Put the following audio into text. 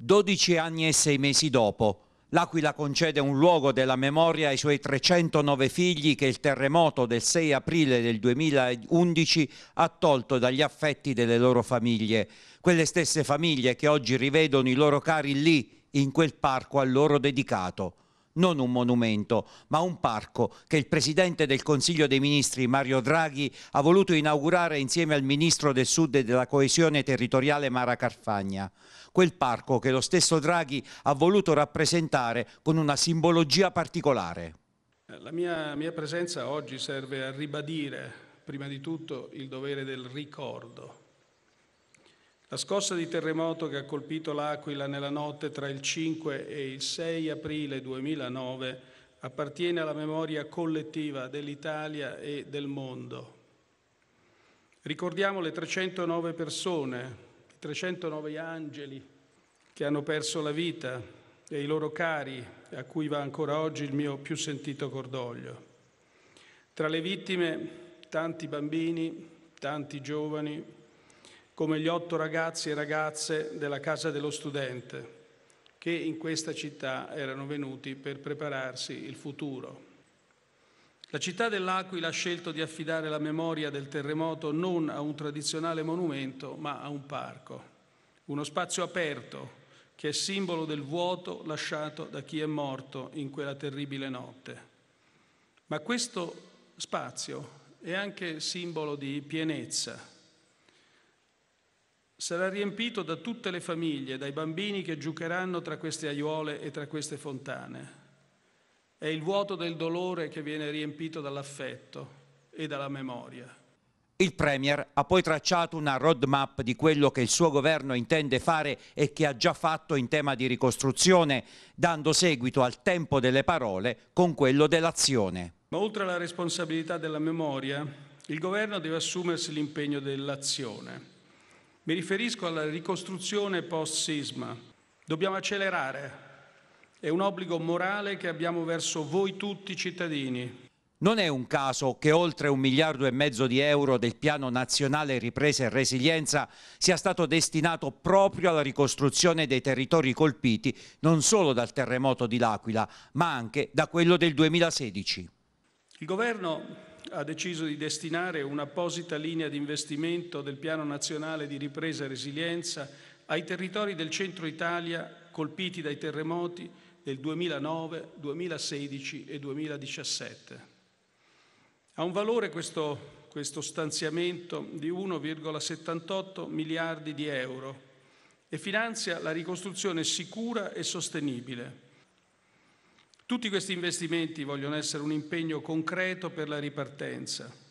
12 anni e 6 mesi dopo, L'Aquila concede un luogo della memoria ai suoi 309 figli che il terremoto del 6 aprile del 2011 ha tolto dagli affetti delle loro famiglie, quelle stesse famiglie che oggi rivedono i loro cari lì, in quel parco a loro dedicato non un monumento, ma un parco che il Presidente del Consiglio dei Ministri Mario Draghi ha voluto inaugurare insieme al Ministro del Sud e della Coesione Territoriale Mara Carfagna. Quel parco che lo stesso Draghi ha voluto rappresentare con una simbologia particolare. La mia, mia presenza oggi serve a ribadire prima di tutto il dovere del ricordo la scossa di terremoto che ha colpito l'Aquila nella notte tra il 5 e il 6 aprile 2009 appartiene alla memoria collettiva dell'Italia e del mondo. Ricordiamo le 309 persone, i 309 angeli che hanno perso la vita e i loro cari, a cui va ancora oggi il mio più sentito cordoglio. Tra le vittime tanti bambini, tanti giovani, come gli otto ragazzi e ragazze della Casa dello Studente, che in questa città erano venuti per prepararsi il futuro. La città dell'Aquila ha scelto di affidare la memoria del terremoto non a un tradizionale monumento, ma a un parco, uno spazio aperto che è simbolo del vuoto lasciato da chi è morto in quella terribile notte. Ma questo spazio è anche simbolo di pienezza, sarà riempito da tutte le famiglie, dai bambini che giocheranno tra queste aiuole e tra queste fontane. È il vuoto del dolore che viene riempito dall'affetto e dalla memoria. Il Premier ha poi tracciato una roadmap di quello che il suo governo intende fare e che ha già fatto in tema di ricostruzione, dando seguito al tempo delle parole con quello dell'azione. Ma oltre alla responsabilità della memoria, il governo deve assumersi l'impegno dell'azione. Mi riferisco alla ricostruzione post-sisma. Dobbiamo accelerare. È un obbligo morale che abbiamo verso voi tutti cittadini. Non è un caso che oltre un miliardo e mezzo di euro del Piano Nazionale Ripresa e Resilienza sia stato destinato proprio alla ricostruzione dei territori colpiti non solo dal terremoto di L'Aquila, ma anche da quello del 2016. Il governo ha deciso di destinare un'apposita linea di investimento del Piano Nazionale di Ripresa e Resilienza ai territori del centro Italia colpiti dai terremoti del 2009, 2016 e 2017. Ha un valore questo, questo stanziamento di 1,78 miliardi di euro e finanzia la ricostruzione sicura e sostenibile tutti questi investimenti vogliono essere un impegno concreto per la ripartenza